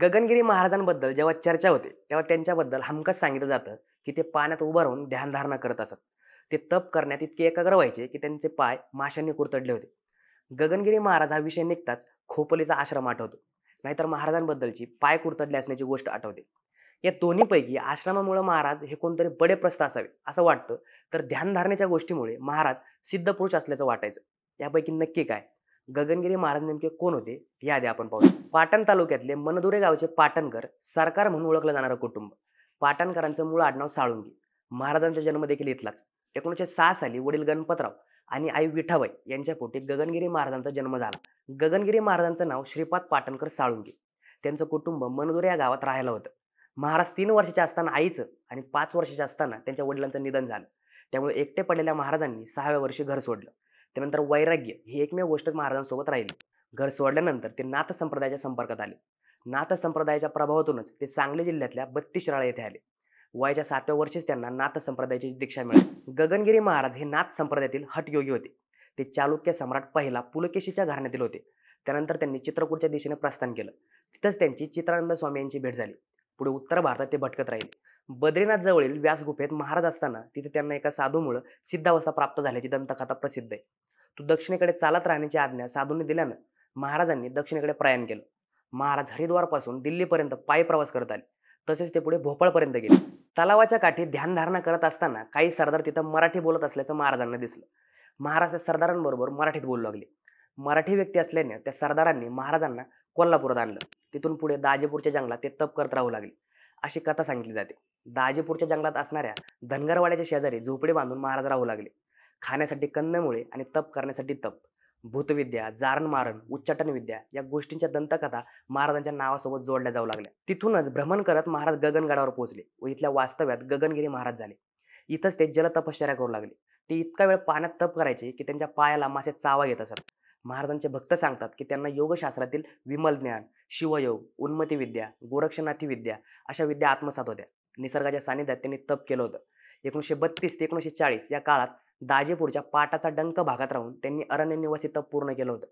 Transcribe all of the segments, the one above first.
गगनगिरी महाराजांबद्दल जेव्हा चर्चा होते तेव्हा त्यांच्याबद्दल हमकच सांगितलं जातं की ते पाण्यात उभं राहून ध्यानधारणा करत असत ते तप करण्यात इतके एकाग्र व्हायचे की त्यांचे पाय माशांनी कुरतडले होते गगनगिरी महाराज हा विषय निघताच खोपलीचा आश्रम आठवतो नाहीतर महाराजांबद्दलची पाय कुरतडले असण्याची गोष्ट आठवते या दोन्हीपैकी आश्रमामुळे महाराज हे कोणतरी बडे प्रस्थ असावे असं वाटतं तर ध्यानधारणेच्या गोष्टीमुळे महाराज सिद्ध पुरुष असल्याचं वाटायचं यापैकी नक्की काय गगनगिरी महाराज नेमके कोण होते या आधी आपण पाहू पाटण तालुक्यातले मनदुरे गावचे पाटणकर सरकार म्हणून ओळखलं जाणारं कुटुंब पाटणकरांचं मूळ आडनाव साळुंगी महाराजांचा जन्म देखील इथलाच एकोणीसशे सहा साली वडील गणपतराव आणि आई विठाबाई यांच्या पोटी गगनगिरी महाराजांचा जन्म झाला गगनगिरी महाराजांचं नाव श्रीपाद पाटणकर साळुंगी त्यांचं कुटुंब मनदुरे या गावात राहायला होतं महाराज तीन वर्षाच्या असताना आईचं आणि पाच वर्षाच्या असताना त्यांच्या वडिलांचं निधन झालं त्यामुळे एकटे पडलेल्या महाराजांनी सहाव्या वर्षी घर सोडलं त्यानंतर वैराग्य ही एकमेव गोष्ट महाराजांसोबत राहिली घर सोडल्यानंतर ते नाथ संप्रदायाच्या संपर्कात आले नाथ संप्रदायाच्या प्रभावातूनच ते सांगली जिल्ह्यातल्या बत्तीस शिराळा येथे आले वयाच्या सातव्या वर्षीच त्यांना नाथ संप्रदायाची दीक्षा मिळाली गगनगिरी महाराज हे नाथ संप्रदायातील हटयोगी होते ते चालुक्य सम्राट पहिला पुलकेशीच्या घराण्यातील होते त्यानंतर त्यांनी चित्रकूटच्या दिशेने प्रस्थान केलं तिथंच त्यांची चित्रानंद स्वामी यांची भेट झाली पुढे उत्तर भारतात ते भटकत राहिले बद्रीनाथ जवळील व्यासगुफेत महाराज असताना तिथे त्यांना एका साधूमुळं सिद्धावस्था प्राप्त झाल्याची दंतकथा प्रसिद्ध आहे तो दक्षिणेकडे चालत राहण्याची आज्ञा साधूंनी दिल्यानं महाराजांनी दक्षिणेकडे प्रयाण केलं महाराज हरिद्वारपासून दिल्लीपर्यंत पायी प्रवास करत आले तसेच ते पुढे भोपाळपर्यंत गेले तलावाच्या काठी ध्यानधारणा करत असताना काही सरदार तिथं मराठी बोलत असल्याचं महाराजांना दिसलं महाराज त्या सरदारांबरोबर मराठीत बोलू लागले मराठी व्यक्ती असल्याने त्या सरदारांनी महाराजांना कोल्हापुरात आणलं तिथून पुढे दाजीपूरच्या जंगलात ते तप करत राहू लागले अशी कथा सांगितली जाते दाजीपूरच्या जंगलात असणाऱ्या धनगरवाड्याच्या शेजारी झोपडे बांधून महाराज राहू लागले खाण्यासाठी कन्नमुळे आणि तप करण्यासाठी तप भूतविद्या जारण मारण उच्चाटन विद्या या गोष्टींच्या दंतकथा महाराजांच्या नावासोबत जोडल्या जाऊ लागल्या तिथूनच भ्रमण करत महाराज गगनगडावर पोहोचले व इथल्या वास्तव्यात गगनगिरी महाराज झाले इथंच ते जल तपश्चर्या करू लागले ते इतका वेळ पाण्यात तप करायचे की त्यांच्या पायाला मासे चावा येत असत महाराजांचे भक्त सांगतात की त्यांना योगशास्त्रातील विमल ज्ञान शिवयोग उन्मती विद्या गोरक्षनाथी विद्या अशा विद्या आत्मसात होत्या निसर्गाच्या सानिध्यात त्यांनी तप केलं होतं एकोणीसशे बत्तीस ते एकोणीसशे चाळीस या काळात दाजेपूरच्या पाटाचा डंक भागात राहून त्यांनी अरण्य निवासी तप पूर्ण केलं होतं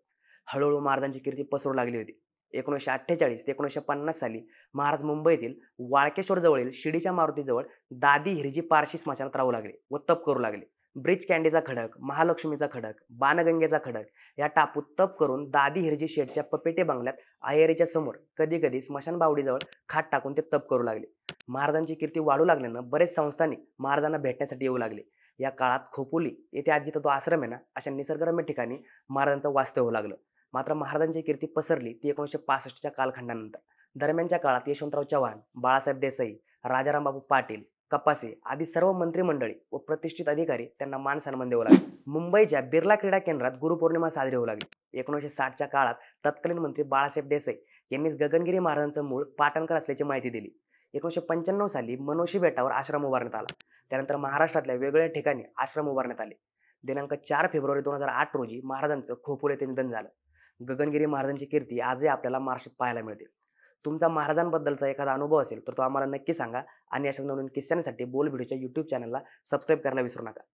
हळूहळू महाराजांची कीर्ती पसरू लागली होती एकोणीसशे अठ्ठेचाळीस ते एकोणीसशे पन्नास साली महाराज मुंबईतील वाळकेश्वरजवळील शिडीच्या मारुतीजवळ दादी हिरजी पारशी स्मशानात राहू लागले व तप करू लागले ब्रिज कँडीचा खडक महालक्ष्मीचा खडक बाणगंगेचा खडक या टापूत तप करून दादी हिरजी शेठच्या पपेटे बंगल्यात आयरेच्या समोर कधी कधी बावडीजवळ खाट टाकून ते तप करू लागले महाराजांची कीर्ती वाढू लागल्यानं बरेच संस्थांनी महाराजांना भेटण्यासाठी येऊ लागले या काळात खोपोली येथे आजी तो आश्रम आहे ना अशा निसर्गरम्य ठिकाणी महाराजांचं वास्तव होऊ लागलं मात्र महाराजांची कीर्ती पसरली ती एकोणीसशे पासष्टच्या कालखंडानंतर दरम्यानच्या काळात यशवंतराव चव्हाण बाळासाहेब देसाई राजारामबाबू पाटील कपासे आदी सर्व मंत्रिमंडळी व प्रतिष्ठित अधिकारी त्यांना मान सन्मान देऊ लागले मुंबईच्या बिर्ला क्रीडा केंद्रात गुरुपौर्णिमा साजरी होऊ लागली एकोणीसशे साठच्या काळात तत्कालीन मंत्री बाळासाहेब देसाई यांनीच गगनगिरी महाराजांचं मूळ पाटणकर असल्याची माहिती दिली एकोणीसशे पंच्याण्णव साली मनोशी बेटावर आश्रम उभारण्यात आला त्यानंतर महाराष्ट्रातल्या वेगवेगळ्या ठिकाणी आश्रम उभारण्यात आले दिनांक चार फेब्रुवारी दोन हजार आठ रोजी महाराजांचं खोपोल येथे निधन झालं गगनगिरी महाराजांची कीर्ती आजही आपल्याला महाराष्ट्रात पाहायला मिळते तुमचा महाराजांबद्दलचा एखादा अनुभव असेल तर तो आम्हाला नक्की सांगा आणि अशाच नवीन किस्स्यांसाठी बोल व्हिडिओच्या यूट्यूब चॅनलला सबस्क्राईब करायला विसरू नका